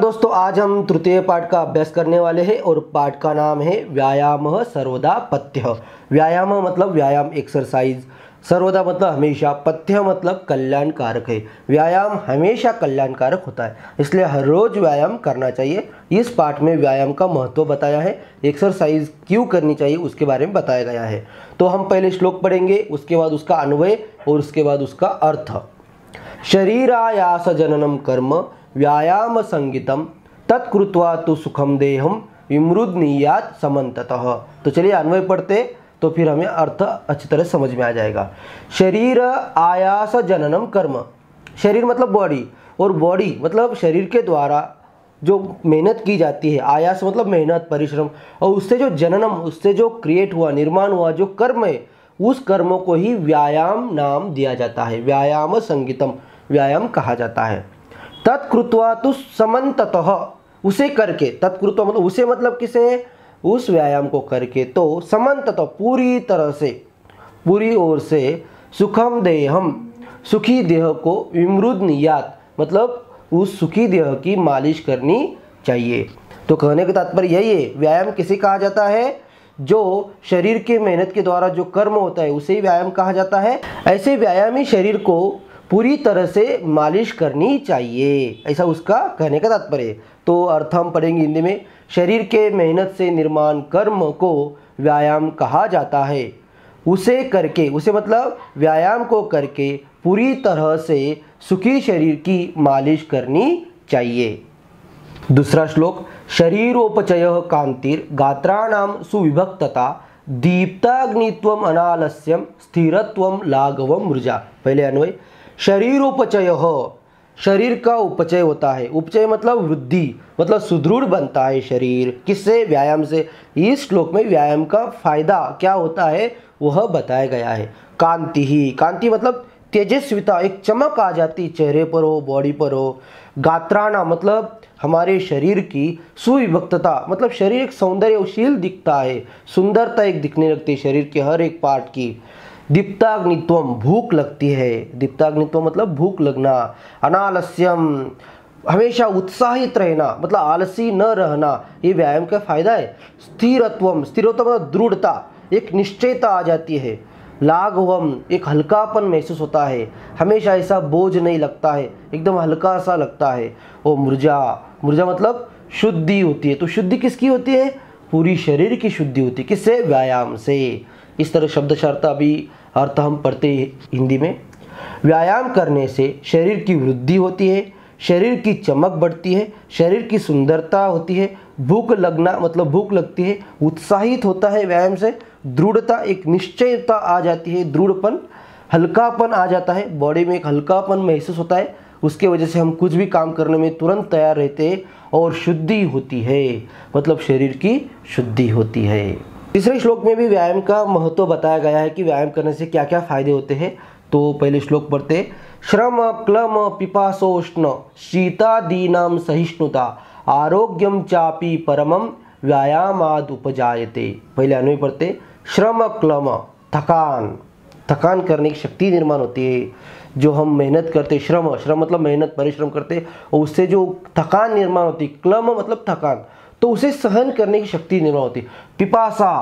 नमस्कार दोस्तों आज हम तृतीय पाठ का अभ्यास करने वाले हैं और पाठ का नाम है व्यायाम सर्वदा पथ्य व्यायाम मतलब व्यायाम एक्सरसाइज सर्वदा मतलब हमेशा पथ्य मतलब कल्याणकारक है व्यायाम हमेशा कल्याणकारक होता है इसलिए हर रोज़ व्यायाम करना चाहिए इस पाठ में व्यायाम का महत्व बताया है एक्सरसाइज क्यों करनी चाहिए उसके बारे में बताया गया है तो हम पहले श्लोक पढ़ेंगे उसके बाद उसका अन्वय और उसके बाद उसका अर्थ शरीरायास जननम कर्म व्यायाम संगीतम तत्कृत्वा तो सुखम देहम विमृद नियात समन्ततः तो चलिए अन्वय पढ़ते तो फिर हमें अर्थ अच्छी तरह समझ में आ जाएगा शरीर आयास जननम कर्म शरीर मतलब बॉडी और बॉडी मतलब शरीर के द्वारा जो मेहनत की जाती है आयास मतलब मेहनत परिश्रम और उससे जो जननम उससे जो क्रिएट हुआ निर्माण हुआ जो कर्म है उस कर्म को ही व्यायाम नाम दिया जाता है व्यायाम संगीतम व्यायाम कहा जाता है तत्कृत्वा तो समन्तत उसे करके तत्कृत्व मतलब उसे मतलब किसे उस व्यायाम को करके तो समन्तत पूरी तरह से पूरी ओर से सुखम देहम सुखी देह को विमृद नियात मतलब उस सुखी देह की मालिश करनी चाहिए तो कहने का तात्पर्य यही है व्यायाम किसे कहा जाता है जो शरीर के मेहनत के द्वारा जो कर्म होता है उसे व्यायाम कहा जाता है ऐसे व्यायाम ही शरीर को पूरी तरह से मालिश करनी चाहिए ऐसा उसका कहने का तात्पर्य तो अर्थ हम पढ़ेंगे हिंदी में शरीर के मेहनत से निर्माण कर्म को व्यायाम कहा जाता है उसे करके उसे मतलब व्यायाम को करके पूरी तरह से सुखी शरीर की मालिश करनी चाहिए दूसरा श्लोक शरीरोपचय कांतिर गात्राणाम सुविभक्तता दीप्ताग्नित्व अनालस्यम स्थिरत्व लाघव मृजा पहले अन्वय शरीरोपचय शरीर का उपचय होता है उपचय मतलब वृद्धि मतलब सुदृढ़ बनता है शरीर किससे व्यायाम से इस श्लोक में व्यायाम का फायदा क्या होता है वह बताया गया है कांति ही कांति मतलब तेजस्विता एक चमक आ जाती चेहरे पर हो बॉडी पर हो गात्राना मतलब हमारे शरीर की सुविभक्तता मतलब शरीर एक सौंदर्यशील दिखता है सुंदरता एक दिखने लगती है शरीर के हर एक पार्ट की दीप्ताग्नित्वम भूख लगती है दीप्ताग्नित्व मतलब भूख लगना अनालस्यम हमेशा उत्साहित रहना मतलब आलसी न रहना ये व्यायाम का फायदा है स्थिरत्वम स्थिरत्व मतलब दृढ़ता एक निश्चयता आ जाती है लाघवम एक हल्कापन महसूस होता है हमेशा ऐसा बोझ नहीं लगता है एकदम हल्का सा लगता है वो मुर्जा मुर्जा मतलब शुद्धि होती है तो शुद्धि किसकी होती है पूरी शरीर की शुद्धि होती है किससे व्यायाम से इस तरह शब्द शर्त अभी अर्थ हम पढ़ते हिंदी में व्यायाम करने से शरीर की वृद्धि होती है शरीर की चमक बढ़ती है शरीर की सुंदरता होती है भूख लगना मतलब भूख लगती है उत्साहित होता है व्यायाम से दृढ़ता एक निश्चयता आ जाती है दृढ़पन हल्कापन आ जाता है बॉडी में एक हल्कापन महसूस होता है उसके वजह से हम कुछ भी काम करने में तुरंत तैयार रहते हैं और शुद्धि होती है मतलब शरीर की शुद्धि होती है तीसरे श्लोक में भी व्यायाम का महत्व बताया गया है कि व्यायाम करने से क्या क्या फायदे होते हैं तो पहले श्लोक पढ़ते श्रम क्लम पिपासोष्ण शीतादीना सहिष्णुता आरोग्यम चापी परमम व्यायामाद उपजायते पहले अनु पढ़ते श्रम क्लम थकान थकान करने की शक्ति निर्माण होती है जो हम मेहनत करते श्रम श्रम मतलब मेहनत परिश्रम करते और उससे जो थकान निर्माण होती क्लम मतलब थकान तो उसे सहन करने की शक्ति निर्माण होती है पिपासा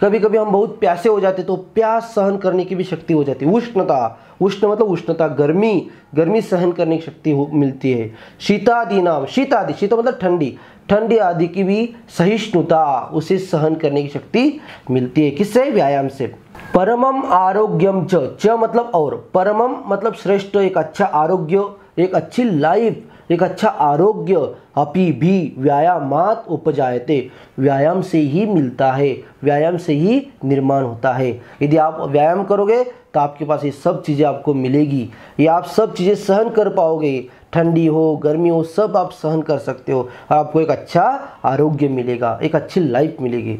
कभी कभी हम बहुत प्यासे हो जाते तो प्यास सहन करने की भी शक्ति हो जाती है उष्णता उष्ण मतलब उष्णता गर्मी गर्मी सहन करने की शक्ति मिलती है शीतादि नाम शीतादि शीत मतलब ठंडी ठंडी आदि की भी सहिष्णुता उसे सहन करने की शक्ति मिलती है किससे व्यायाम से परमम आरोग्यम च मतलब और परमम मतलब श्रेष्ठ एक अच्छा आरोग्य एक अच्छी लाइफ एक अच्छा आरोग्य अपि भी व्यायामात उपजायते व्यायाम से ही मिलता है व्यायाम से ही निर्माण होता है यदि आप व्यायाम करोगे तो आपके पास ये सब चीज़ें आपको मिलेगी ये आप सब चीज़ें सहन कर पाओगे ठंडी हो गर्मी हो सब आप सहन कर सकते हो और आपको एक अच्छा आरोग्य मिलेगा एक अच्छी लाइफ मिलेगी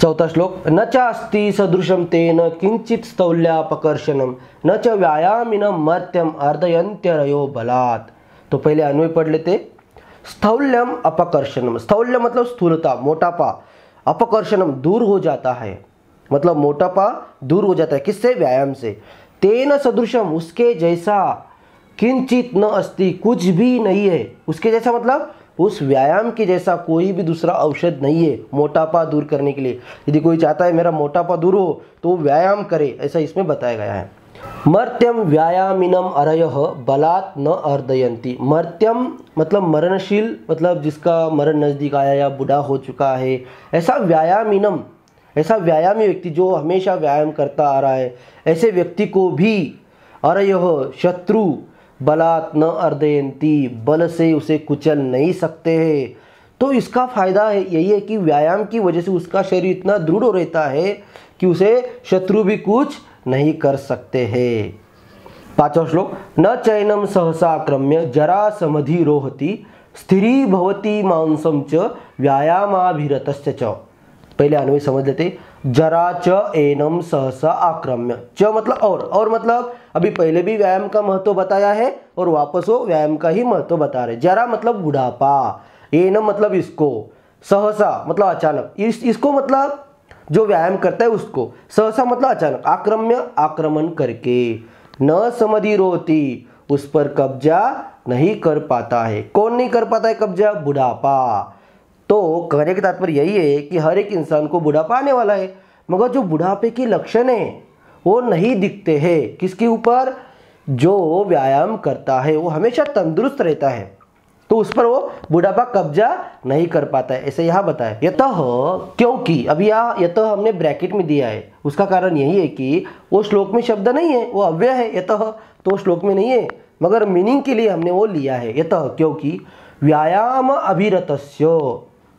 चौथा श्लोक न चास्ति सदृशम तेन किंचित स्थौल्यापकर्षणम न च व्यायामिन मर्त्यम अर्धयंत्यरयो बलात् तो पहले अन्वय पढ़ लेते स्थौल्यम अपकर्षणम स्थौल्य मतलब स्थूलता मोटापा अपकर्षणम दूर हो जाता है मतलब मोटापा दूर हो जाता है किससे व्यायाम से तेन सदृशम उसके जैसा किंचित न अस्ति कुछ भी नहीं है उसके जैसा मतलब उस व्यायाम के जैसा कोई भी दूसरा औषध नहीं है मोटापा दूर करने के लिए यदि कोई चाहता है मेरा मोटापा दूर हो तो व्यायाम करे ऐसा इसमें बताया गया है मर्त्यम व्यायामिनम अरय बलात् न अर्दयंती मर्त्यम मतलब मरणशील मतलब जिसका मरण नज़दीक आया या बूढ़ा हो चुका है ऐसा व्यायामिनम ऐसा व्यायामी व्यक्ति जो हमेशा व्यायाम करता आ रहा है ऐसे व्यक्ति को भी अरय शत्रु बलात् न अर्दयंती बल से उसे कुचल नहीं सकते हैं तो इसका फ़ायदा यही है कि व्यायाम की वजह से उसका शरीर इतना दृढ़ रहता है कि उसे शत्रु भी कुछ नहीं कर सकते हैं पांचवा श्लोक न चैनम क्रम्य जरा समधि रोहती स्थिरी भवती मांसम च व्यायामाभिरत च पहले अनुय समझ लेते जरा च एनम सहसा आक्रम्य च मतलब और और मतलब अभी पहले भी व्यायाम का महत्व बताया है और वापस वो व्यायाम का ही महत्व बता रहे जरा मतलब बुढ़ापा एनम मतलब इसको सहसा मतलब अचानक इस इसको मतलब जो व्यायाम करता है उसको सहसा मतलब अचानक आक्रम्य आक्रमण करके न समी रोती उस पर कब्जा नहीं कर पाता है कौन नहीं कर पाता है कब्जा बुढ़ापा तो कहने के तात्पर्य यही है कि हर एक इंसान को बुढ़ापा आने वाला है मगर जो बुढ़ापे के लक्षण है वो नहीं दिखते हैं किसके ऊपर जो व्यायाम करता है वो हमेशा तंदुरुस्त रहता है तो उस पर वो बुढ़ापा कब्जा नहीं कर पाता है ऐसे यहाँ बताए यत तो क्योंकि अब यह यत तो हमने ब्रैकेट में दिया है उसका कारण यही है कि वो श्लोक में शब्द नहीं है वो अव्यय है यत तो, तो श्लोक में नहीं है मगर मीनिंग के लिए हमने वो लिया है यत क्योंकि व्यायाम अभिरत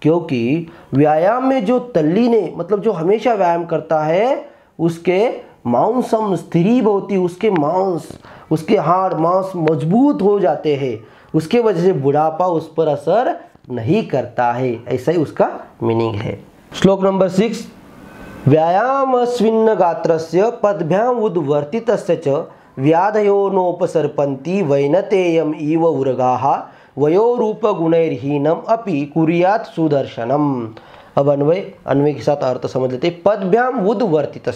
क्योंकि व्यायाम में जो तल्ली ने मतलब जो हमेशा व्यायाम करता है उसके मांसम स्थिरीभ होती उसके मांस उसके हाड़ मांस मजबूत हो जाते हैं उसके वजह से बुढ़ापा उस पर असर नहीं करता है ऐसा ही उसका मीनिंग है श्लोक नंबर सिक्स व्यायाम स्विन्न गात्र पदभ्याम उद्वर्तित व्याधयो नोपसर्पन्ति वैनतेयम इव वयोरूप वयोरूपगुणैर्हीनम अपि कुरियात सुदर्शनम अब अन्वय अन्वय के साथ अर्थ समझ लेते हैं पदभ्याम उदवर्तित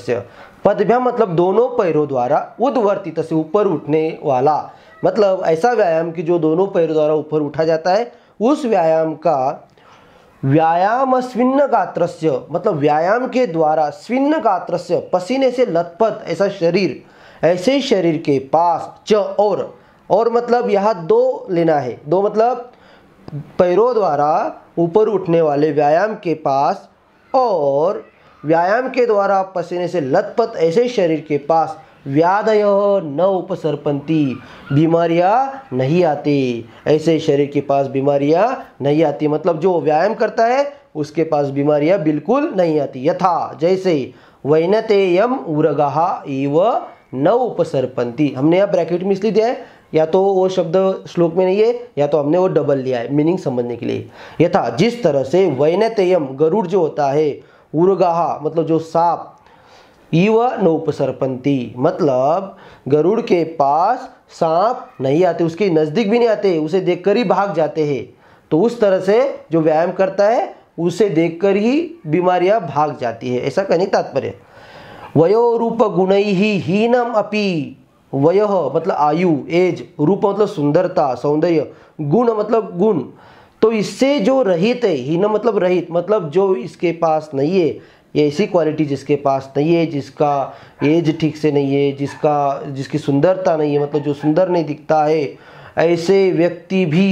पदभ्याम मतलब दोनों पैरों द्वारा उदवर्तित ऊपर उठने वाला मतलब ऐसा व्यायाम कि जो दोनों पैरों द्वारा ऊपर उठा जाता है उस व्यायाम का व्यायाम स्विन्न गात्रस्य मतलब व्यायाम के द्वारा स्विन्न गात्रस्य पसीने से लथपथ ऐसा शरीर ऐसे शरीर के पास च और और मतलब यह दो लेना है दो मतलब पैरों द्वारा ऊपर उठने वाले व्यायाम के पास और व्यायाम के द्वारा पसीने से लतपत ऐसे शरीर के पास व्याधय न उपसरपंती बीमारियां नहीं आती ऐसे शरीर के पास बीमारियां नहीं आती मतलब जो व्यायाम करता है उसके पास बीमारियां बिल्कुल नहीं आती यथा जैसे वैनतेयम उरगहा इव न उपसरपंती हमने यहाँ ब्रैकेट में इसलिए दिया है या तो वो शब्द श्लोक में नहीं है या तो हमने वो डबल लिया है मीनिंग समझने के लिए यथा जिस तरह से वैनतयम गरुड़ जो होता है उर्गाहा मतलब जो सांप इव नौपसरपंती मतलब गरुड़ के पास सांप नहीं आते उसके नज़दीक भी नहीं आते उसे देखकर ही भाग जाते हैं तो उस तरह से जो व्यायाम करता है उसे देखकर ही बीमारियां भाग जाती है ऐसा कहने का तात्पर्य वयोरूप गुण ही हीनम अपी वय मतलब आयु एज रूप मतलब सुंदरता सौंदर्य गुण मतलब गुण तो इससे जो रहित है हीन मतलब रहित मतलब जो इसके पास नहीं है ये ऐसी क्वालिटी जिसके पास नहीं है जिसका एज ठीक से नहीं है जिसका जिसकी सुंदरता नहीं है मतलब जो सुंदर नहीं दिखता है ऐसे व्यक्ति भी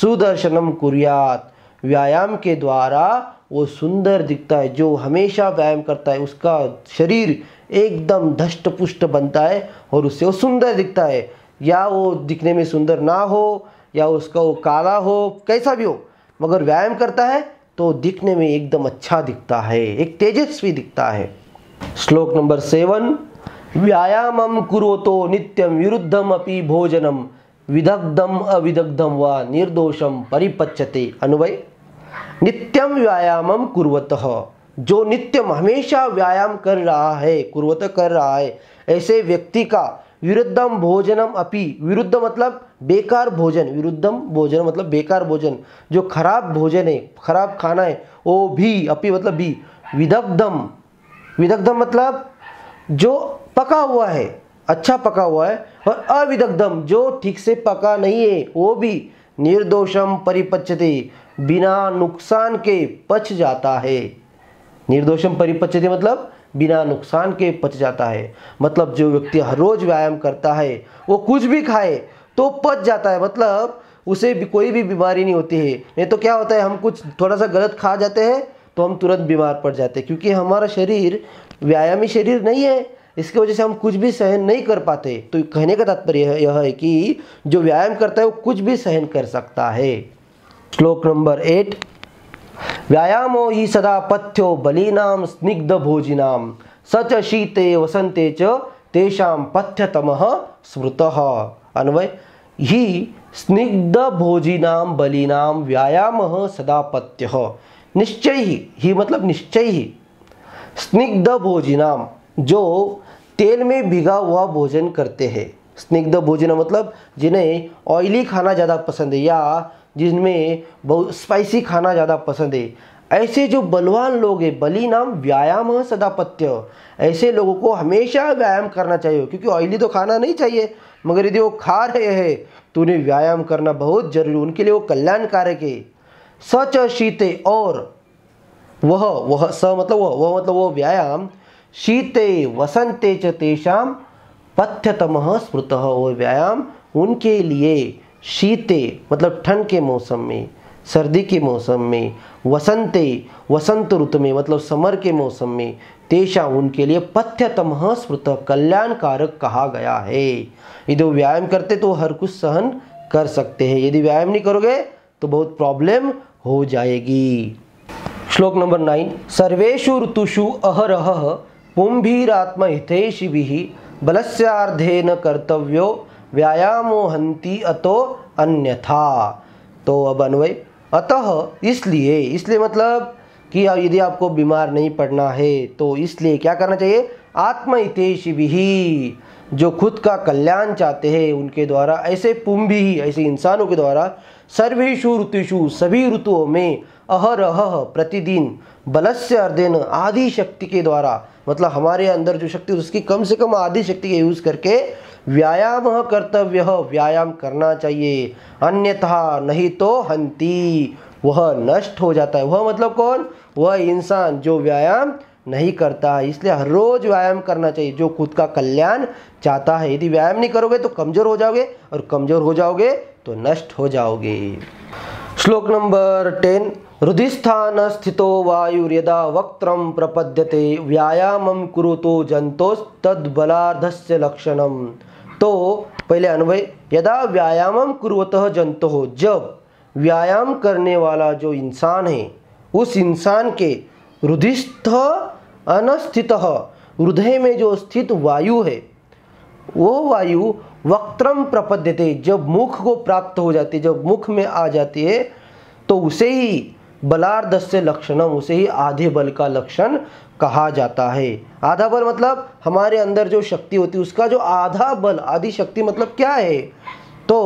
सुदर्शनम कुरियात व्यायाम के द्वारा वो सुंदर दिखता है जो हमेशा व्यायाम करता है उसका शरीर एकदम धष्ट पुष्ट बनता है और उससे वो सुंदर दिखता है या वो दिखने में सुंदर ना हो या उसका वो काला हो कैसा भी हो मगर व्यायाम करता है तो दिखने में एकदम अच्छा दिखता है एक तेजस्वी दिखता है श्लोक नंबर सेवन व्यायामम कुरो तो नित्यम विरुद्धम अपनी भोजनम विदग्धम अविदग्धम व निर्दोषम परिपच्यते अनुवय नित्यम व्यायामम कुर्वत जो नित्यम हमेशा व्यायाम कर रहा है कुर्वत कर रहा है ऐसे व्यक्ति का विरुद्धम भोजनम अपि विरुद्ध मतलब बेकार भोजन विरुद्धम भोजन मतलब बेकार भोजन जो खराब भोजन है खराब खाना है वो भी अपि मतलब भी विदग्धम विदग्धम मतलब जो पका हुआ है अच्छा पका हुआ है और अविदग्धम जो ठीक से पका नहीं है वो भी निर्दोषम परिपच्यते बिना नुकसान के पच जाता है निर्दोषम परिपच्यते मतलब बिना नुकसान के पच जाता है मतलब जो व्यक्ति हर रोज व्यायाम करता है वो कुछ भी खाए तो पच जाता है मतलब उसे भी कोई भी बीमारी नहीं होती है नहीं तो क्या होता है हम कुछ थोड़ा सा गलत खा जाते हैं तो हम तुरंत बीमार पड़ जाते हैं क्योंकि हमारा शरीर व्यायामी शरीर नहीं है इसकी वजह से हम कुछ भी सहन नहीं कर पाते तो कहने का तात्पर्य यह है कि जो व्यायाम करता है वो कुछ भी सहन कर सकता है श्लोक नंबर एट व्यायामो ही सदा पथ्यो बलिनाम स्निग्ध भोजिनाम सच शीते वसंते च तेषाम पथ्यतम स्मृत अन्वय ही स्निग्ध भोजिनाम बलिनाम व्यायाम सदा पथ्य निश्चय ही ही मतलब निश्चय ही स्निग्ध भोजिनाम जो तेल में भिगा हुआ भोजन करते हैं स्निग्ध भोजन मतलब जिन्हें ऑयली खाना ज़्यादा पसंद है या जिनमें बहुत स्पाइसी खाना ज़्यादा पसंद है ऐसे जो बलवान लोग हैं बली नाम व्यायाम सदापत्य ऐसे लोगों को हमेशा व्यायाम करना चाहिए क्योंकि ऑयली तो खाना नहीं चाहिए मगर यदि वो खा रहे हैं तो उन्हें व्यायाम करना बहुत जरूरी उनके लिए वो कल्याणकारक है सच शीते और वह वह स मतलब वह वह मतलब वो व्यायाम शीते वसंते चेषा पथ्यतम स्मृत वो व्यायाम उनके लिए शीते मतलब ठंड के मौसम में सर्दी के मौसम में वसंते वसंत ऋतु में मतलब समर के मौसम में तेषा उनके लिए पथ्यतम स्मृत कल्याणकारक कहा गया है यदि वो व्यायाम करते तो हर कुछ सहन कर सकते हैं यदि व्यायाम नहीं करोगे तो बहुत प्रॉब्लम हो जाएगी श्लोक नंबर नाइन सर्वेशु ऋतुषु अहरह पुंभीरात्म हितैषिभि बलस्यार्धेन कर्तव्यो व्यायामो हंती अतो अन्यथा तो अब अन्वय अतः इसलिए इसलिए मतलब कि यदि आपको बीमार नहीं पड़ना है तो इसलिए क्या करना चाहिए आत्महितेशिभि जो खुद का कल्याण चाहते हैं उनके द्वारा ऐसे पुंभी ऐसे इंसानों के द्वारा सर्वेशु ऋतुषु सभी ऋतुओं में अहरह प्रतिदिन बलस्य अर्धेन आदि शक्ति के द्वारा मतलब हमारे अंदर जो शक्ति उसकी कम से कम आधी शक्ति का यूज़ करके व्यायाम कर्तव्य व्यायाम करना चाहिए अन्यथा नहीं तो हंती वह नष्ट हो जाता है वह मतलब कौन वह इंसान जो व्यायाम नहीं करता है इसलिए हर रोज़ व्यायाम करना चाहिए जो खुद का कल्याण चाहता है यदि व्यायाम नहीं करोगे तो कमज़ोर हो जाओगे और कमज़ोर हो जाओगे तो नष्ट हो जाओगे श्लोक नंबर टेन रुधिस्थान स्थितो वायु यदा वक्त प्रपद्यते व्यायाम कुरु तो से लक्षण तो पहले अन्वय यदा व्यायाम कुरुत जंतो हो जब व्यायाम करने वाला जो इंसान है उस इंसान के रुधिस्थ अनस्थित हृदय में जो स्थित वायु है वो वायु वक्त्रम प्रपद्यते जब मुख को प्राप्त हो जाती है जब मुख में आ जाती है तो उसे ही बलार्दस्य लक्षणम उसे ही आधे बल का लक्षण कहा जाता है आधा बल मतलब हमारे अंदर जो शक्ति होती है उसका जो आधा बल आधी शक्ति मतलब क्या है तो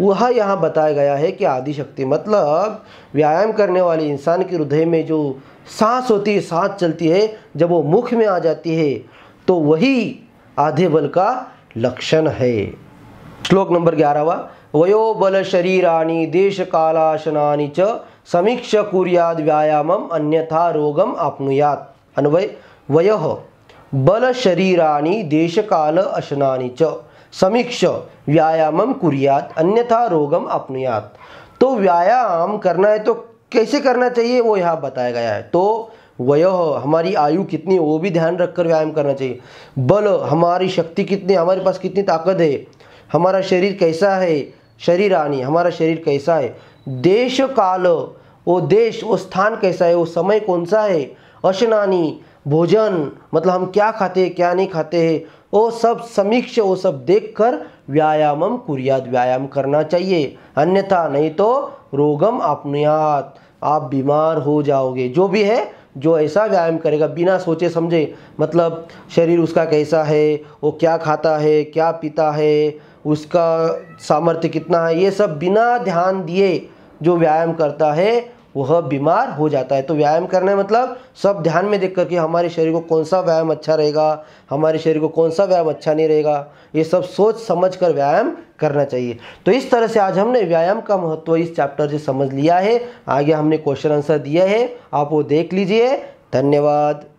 वह यहाँ बताया गया है कि आधी शक्ति मतलब व्यायाम करने वाले इंसान के हृदय में जो सांस होती है सांस चलती है जब वो मुख में आ जाती है तो वही आधे बल का लक्षण है श्लोक नंबर ग्यारहवा बल शरीर देश कालाशना च समीक्ष कुरियाद व्यायाम अन्यथा रोगम आपनुयात अन्वय वय बल शरीर देश काल अशना च समीक्ष व्यायाम कुरियात अन्यथा रोगम आपनुयात तो व्यायाम करना है तो कैसे करना चाहिए वो यहाँ बताया गया है तो वयोह हमारी आयु कितनी वो भी ध्यान रखकर व्यायाम करना चाहिए बल हमारी शक्ति कितनी हमारे पास कितनी ताकत है हमारा शरीर कैसा है शरीर आनी हमारा शरीर कैसा है देश काल वो देश वो स्थान कैसा है वो समय कौन सा है अशनानी भोजन मतलब हम क्या खाते हैं क्या नहीं खाते हैं वो सब समीक्ष वो सब देखकर व्यायामम कुरियात व्यायाम करना चाहिए अन्यथा नहीं तो रोगम अपनियात आप बीमार हो जाओगे जो भी है जो ऐसा व्यायाम करेगा बिना सोचे समझे मतलब शरीर उसका कैसा है वो क्या खाता है क्या पीता है उसका सामर्थ्य कितना है ये सब बिना ध्यान दिए जो व्यायाम करता है वह बीमार हो जाता है तो व्यायाम करने मतलब सब ध्यान में देख करके हमारे शरीर को कौन सा व्यायाम अच्छा रहेगा हमारे शरीर को कौन सा व्यायाम अच्छा नहीं रहेगा ये सब सोच समझ कर व्यायाम करना चाहिए तो इस तरह से आज हमने व्यायाम का महत्व इस चैप्टर से समझ लिया है आगे हमने क्वेश्चन आंसर दिया है आप वो देख लीजिए धन्यवाद